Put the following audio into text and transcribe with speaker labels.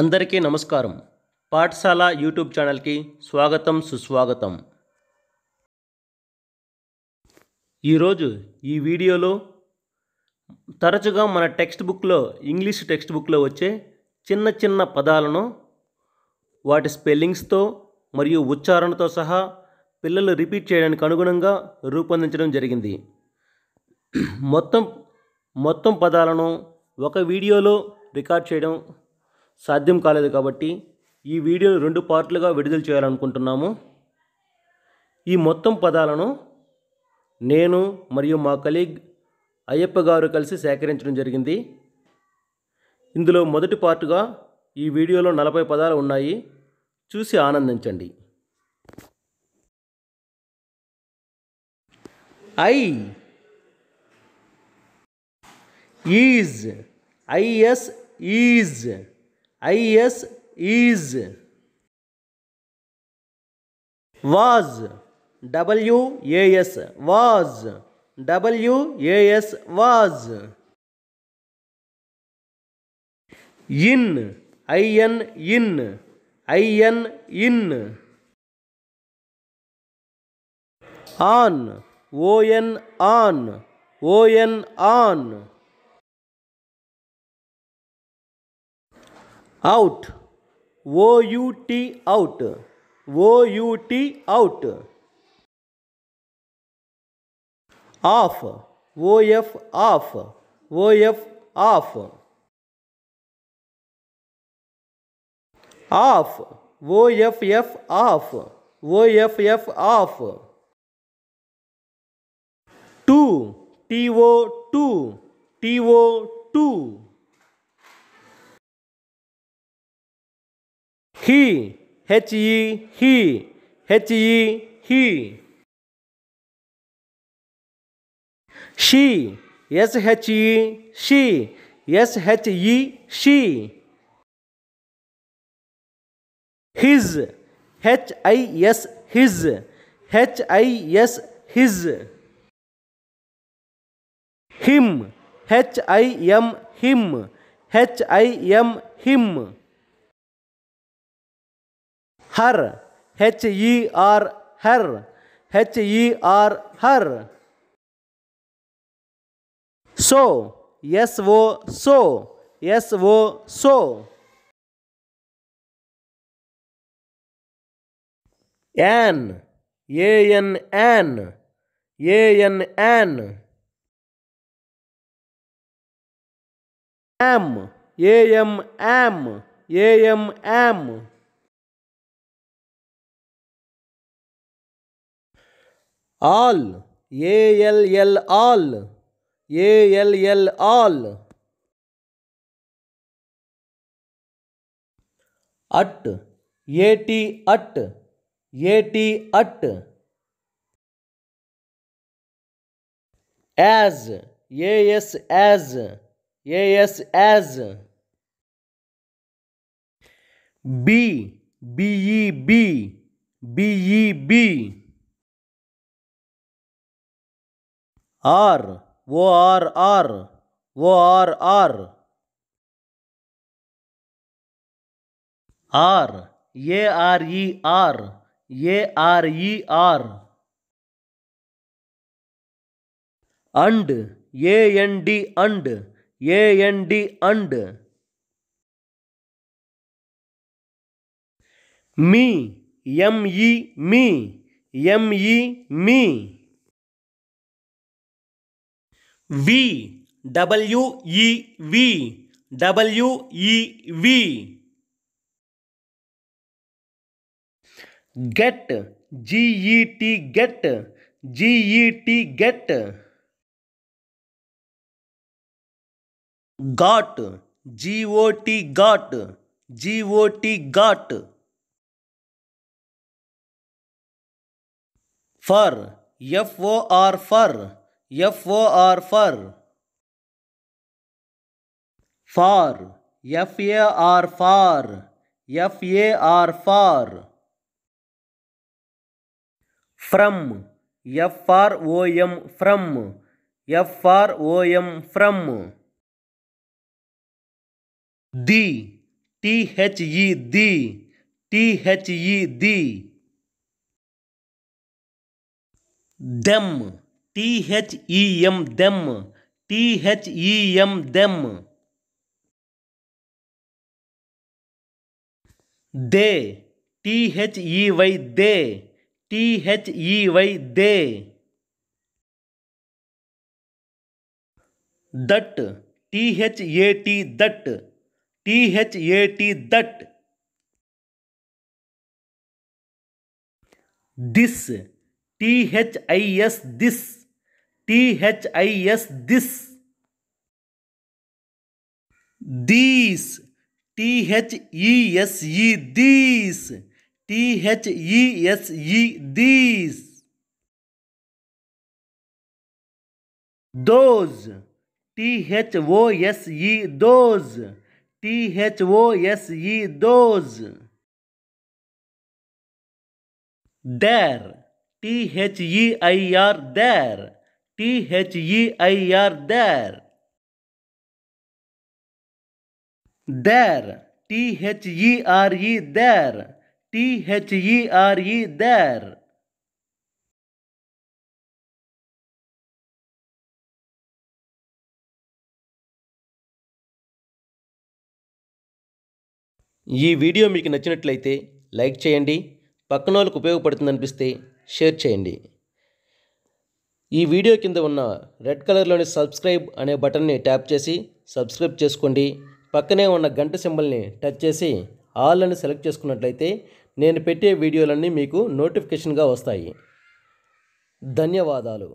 Speaker 1: అందరికీ నమస్కారం పాఠశాల యూట్యూబ్ ఛానల్కి స్వాగతం సుస్వాగతం ఈరోజు ఈ వీడియోలో తరచుగా మన టెక్స్ట్ బుక్లో ఇంగ్లీష్ టెక్స్ట్ బుక్లో వచ్చే చిన్న చిన్న పదాలను వాటి స్పెల్లింగ్స్తో మరియు ఉచ్చారణతో సహా పిల్లలు రిపీట్ చేయడానికి అనుగుణంగా రూపొందించడం జరిగింది మొత్తం మొత్తం పదాలను ఒక వీడియోలో రికార్డ్ చేయడం సాధ్యం కాలేదు కాబట్టి ఈ వీడియోను రెండు పార్ట్లుగా విడుదల చేయాలనుకుంటున్నాము ఈ మొత్తం పదాలను నేను మరియు మా కలీగ్ అయ్యప్ప గారు కలిసి సేకరించడం జరిగింది ఇందులో మొదటి పార్టుగా ఈ వీడియోలో నలభై పదాలు ఉన్నాయి చూసి ఆనందించండి
Speaker 2: I is I S is is is was w a s was w a s was in i n in i n in on o n on o n on out o u t out o u t out off o f off o f off off o f f off o f f off two t o two t o two He, H E, he, H E, he. She, S H E, she, S H E, she. His, H I S, his, H I S, his. Him, H I M, him, H I M, him her, H E R, her, H E R, her. So, yes, wo, so, yes, wo, so. An, A N an, A N an. Am, A M am, A M am. All A L L all A L L all at A T at A T at as A S as A S as be B E be B E be or O R or O R or are A R E are A R E are and A N D and A N D and me M E me M E me we W E we W E we get G E T get G E T get got G O T got G O T got for F O R for F O R for
Speaker 1: for F A R for F A R far.
Speaker 2: from F R O M from F R O M from D T H E D T H E D them T H E M them T H E M them they T H E Y they T H E Y they that T H A T that T H A T that this T H I S this T H I S. This. These. T H E S E. S T H E S E. These. those t h o s e those t h o s e those there t h e i r there T H E I R their there T H E R E there T H E R E there ఈ video మీకు నచ్చినట్లయితే like
Speaker 1: చేయండి పక్కన వాళ్ళకు ఉపయోగపడుతుందనిపిస్తే share చేయండి ఈ video కింద ఉన్న రెడ్ కలర్లోని సబ్స్క్రైబ్ అనే బటన్ని ట్యాప్ చేసి సబ్స్క్రైబ్ చేసుకోండి పక్కనే ఉన్న గంట సింబల్ని టచ్ చేసి ఆల్ అని సెలెక్ట్ చేసుకున్నట్లయితే
Speaker 2: నేను పెట్టే వీడియోలన్నీ మీకు నోటిఫికేషన్గా వస్తాయి
Speaker 1: ధన్యవాదాలు